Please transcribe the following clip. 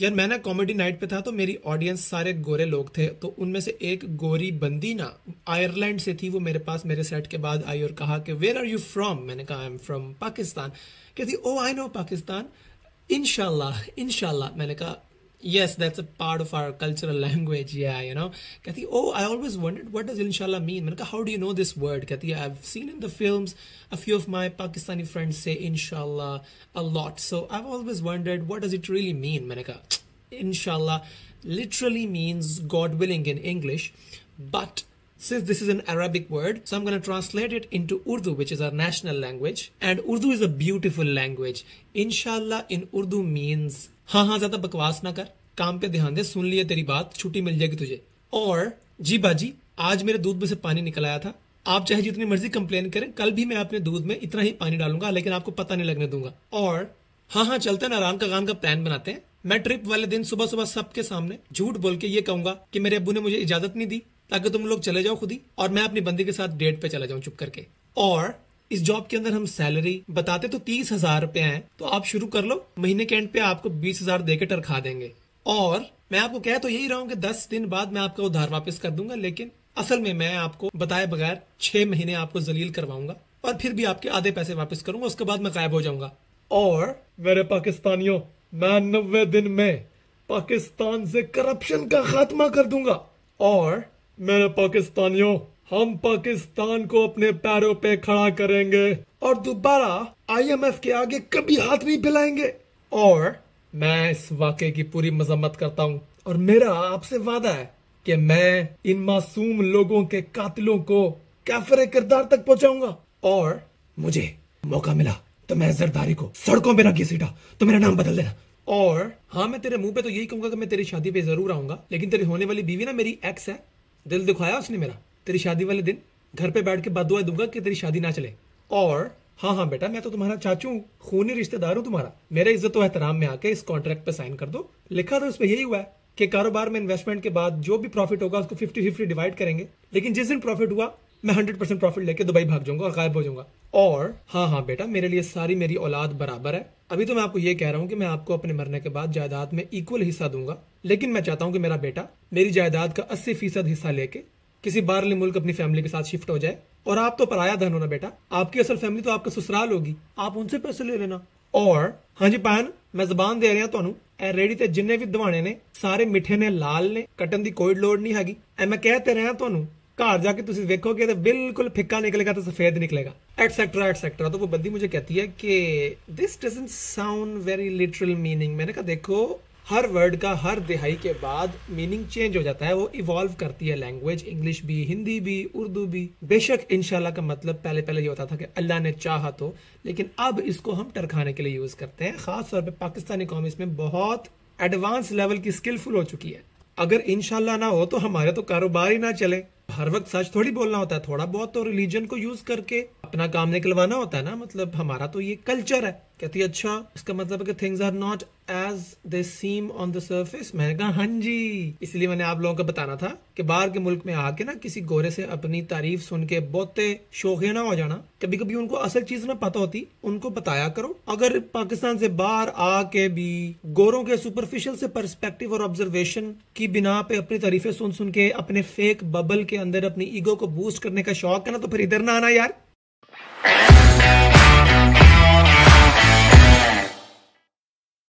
यार मैं ना कॉमेडी नाइट पे था तो मेरी ऑडियंस सारे गोरे लोग थे तो उनमें से एक गोरी बंदी ना आयरलैंड से थी वो मेरे पास मेरे सेट के बाद आई और कहा कि वेयर आर यू फ्रॉम मैंने कहा आई एम फ्रॉम पाकिस्तान कहती ओ आई नो पाकिस्तान इनशाला इनशाला मैंने कहा yes that's a part of our cultural language yeah you know Kathy oh I always wondered what does inshallah mean Manaka, how do you know this word Kathy I've seen in the films a few of my Pakistani friends say inshallah a lot so I've always wondered what does it really mean Manaka inshallah literally means God willing in English but Since this is an Arabic word, so I'm going to translate it into Urdu, which is our national language. And Urdu is a beautiful language. Inshallah in Urdu means, हाँ हाँ ज्यादा बकवास ना कर काम पे ध्यान दे सुन लिए तेरी बात छुट्टी मिल जाएगी तुझे और जी बाजी आज मेरे दूध में से पानी निकल आया था आप चाहे जितनी मर्जी कंप्लेन करें कल भी मैं अपने दूध में इतना ही पानी डालूंगा लेकिन आपको पता नहीं लगने दूंगा और हाँ हाँ चलते हैं नारायण का गान का प्लान बनाते हैं मैं ट्रिप वाले दिन सुबह सुबह सबके सामने झूठ बोल के ये कहूंगा कि मेरे अबू ने मुझे इजाजत नहीं दी ताकि तुम लोग चले जाओ खुद ही और मैं अपनी बंदी के साथ डेट पे चला जाऊं चुप करके और इस जॉब के अंदर हम सैलरी बताते तो तीस हजार रुपए है तो आप शुरू कर लो महीने के एंड पे आपको बीस हजार के टरखा देंगे और मैं आपको कह तो यही रहा हूँ कि दस दिन बाद मैं आपका उधार वापस कर दूंगा लेकिन असल में मैं आपको बताए बगैर छह महीने आपको जलील करवाऊंगा और फिर भी आपके आधे पैसे वापस करूंगा उसके बाद मैं गायब हो जाऊंगा और मेरे पाकिस्तानियों मैं नब्बे दिन में पाकिस्तान से करप्शन का खात्मा कर दूंगा और मेरे पाकिस्तानियों हम पाकिस्तान को अपने पैरों पे खड़ा करेंगे और दोबारा आईएमएफ के आगे कभी हाथ नहीं फैलाएंगे और मैं इस वाक्य की पूरी मजम्मत करता हूँ और मेरा आपसे वादा है कि मैं इन मासूम लोगों के कातिलों को कैफरे किरदार तक पहुंचाऊंगा और मुझे मौका मिला तो मैं जरदारी को सड़कों में रखी सीटा तो मेरा नाम बदल देना और हाँ मैं तेरे मुंह पे तो यही कहूंगा कि मैं तेरी शादी पे जरूर आऊंगा लेकिन तेरी होने वाली बीवी ना मेरी एक्स है दिल दुखाया उसने मेरा तेरी शादी वाले दिन घर पे बैठ के दुआ दूंगा कि तेरी शादी ना चले और हाँ हाँ बेटा मैं तो तुम्हारा चाचू हूँ खूनी रिश्तेदार हूँ तुम्हारा मेरे इज्जत एहतराम में आके इस कॉन्ट्रैक्ट पे साइन कर दो लिखा था उसमें यही हुआ है कि कारोबार में इन्वेस्टमेंट के बाद जो भी प्रॉफिट होगा उसको फिफ्टी फिफ्टी डिवाइड करेंगे लेकिन जिस दिन प्रॉफिट हुआ मैं हंड्रेड परसेंट प्रॉफिट लेके दुबई भाग जाऊंगा और गायब हो जाऊंगा और हाँ हाँ बेटा मेरे लिए सारी मेरी औलाद बराबर है अभी तो मैं आपको ये कह रहा हूँ कि मैं आपको अपने मरने के बाद जायदाद में इक्वल हिस्सा दूंगा लेकिन मैं चाहता हूँ कि मेरा बेटा मेरी जायदाद का अस्सी फीसद हिस्सा लेके किसी बारले मुल्क अपनी फैमिली के साथ शिफ्ट हो जाए और आप तो पराया धन होना बेटा आपकी असल फैमिली तो आपका ससुराल होगी आप उनसे पैसे ले लेना और हाँ जी पायन मैं जबान दे रहा ਤੁਹਾਨੂੰ ਇਹ ਰੇੜੀ जिन्हें भी ਵੀ ने सारे मिठे ने लाल ने कटन की कोई ਕੋਈ नहीं ਨਹੀਂ मैं कहते रहा ਕਹਿ घर जाके तुम देखोगे तो बिल्कुल फिक्का निकलेगा तो सफेद निकलेगा एटसेट्रा एटसेट्रा तो वो बंदी मुझे कहती है कि this doesn't sound very literal meaning मैंने कहा देखो हर वर्ड का हर दिहाई के बाद मीनिंग चेंज हो जाता है वो इवॉल्व करती है लैंग्वेज इंग्लिश भी हिंदी भी उर्दू भी बेशक इनशाला का मतलब पहले पहले ये होता था कि अल्लाह ने चाहा तो लेकिन अब इसको हम टरखाने के लिए यूज करते हैं खास तौर पे पाकिस्तानी कौम इसमें बहुत एडवांस लेवल की स्किलफुल हो चुकी है अगर इनशाला ना हो तो हमारे तो कारोबार ही ना चले हर वक्त सच थोड़ी बोलना होता है थोड़ा बहुत तो रिलीजन को यूज करके अपना काम निकलवाना होता है ना मतलब हमारा तो ये कल्चर है कहती अच्छा इसका मतलब है कि things are not as they seem on the surface मैंने कहा हाँ जी इसलिए मैंने आप लोगों को बताना था कि बाहर के मुल्क में आके ना किसी गोरे से अपनी तारीफ सुन के बहुत शोखे ना हो जाना कभी कभी उनको असल चीज ना पता होती उनको बताया करो अगर पाकिस्तान से बाहर आके भी गोरों के सुपरफिशियल से परस्पेक्टिव और ऑब्जर्वेशन की बिना पे अपनी तारीफें सुन सुन के अपने फेक बबल के अंदर अपनी ईगो को बूस्ट करने का शौक है ना तो फिर इधर ना आना यार